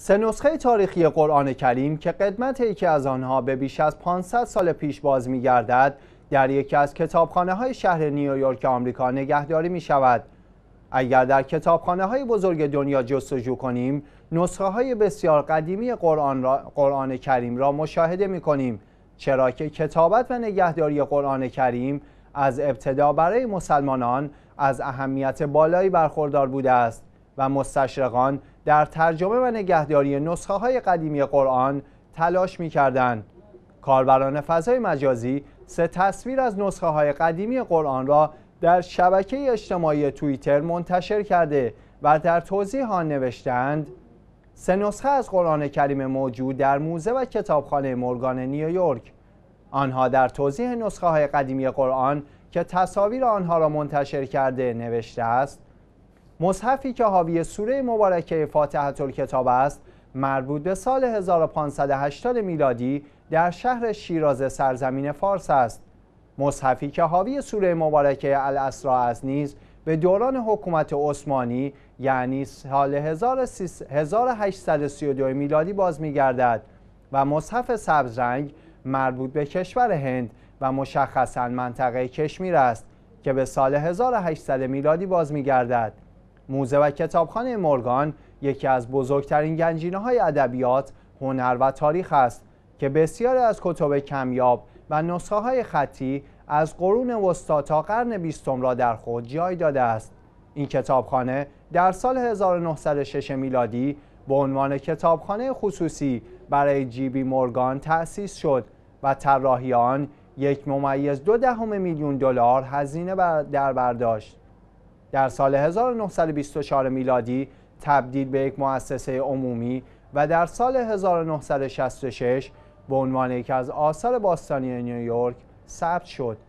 سه نسخه تاریخی قرآن کریم که قدمت یکی از آنها به بیش از 500 سال پیش باز می گردد در یکی از کتابخانه های شهر نیویورک آمریکا نگهداری می شود. اگر در کتابخانه های بزرگ دنیا جستجو کنیم نسخه های بسیار قدیمی قرآن, را، قرآن کریم را مشاهده می کنیم چرا که کتابت و نگهداری قرآن کریم از ابتدا برای مسلمانان از اهمیت بالایی برخوردار بوده است و مستشرقان در ترجمه و نگهداری نسخه های قدیمی قرآن تلاش می کردن. کاربران فضای مجازی سه تصویر از نسخه های قدیمی قرآن را در شبکه اجتماعی توییتر منتشر کرده و در توضیح آن نوشتند سه نسخه از قرآن کریم موجود در موزه و کتابخانه مورگان نیویورک آنها در توضیح نسخه های قدیمی قرآن که تصاویر آنها را منتشر کرده نوشته است مصحفی که حاوی سوره مبارکه فاتحه کتاب است مربوط به سال 1580 میلادی در شهر شیراز سرزمین فارس است مصحفی که حاوی سوره مبارکه الاسرا است نیز به دوران حکومت عثمانی یعنی سال 1832 میلادی باز میگردد و مصحف سبزرنگ مربوط به کشور هند و مشخصا منطقه کشمیر است که به سال 1800 میلادی باز میگردد موزه و کتابخانه مورگان یکی از بزرگترین گنجینه های ادبیات، هنر و تاریخ است که بسیاری از کتب کمیاب و نسخه های خطی از قرون وسطا تا قرن بیستم را در خود جای داده است. این کتابخانه در سال 1906 میلادی به عنوان کتابخانه خصوصی برای جیبی مورگان تأسیس شد و طراحی آن یک ممیز دو دهم میلیون دلار هزینه در برداشت. در سال 1924 میلادی تبدیل به یک مؤسسه عمومی و در سال 1966 به عنوان یکی از آثار باستانی نیویورک ثبت شد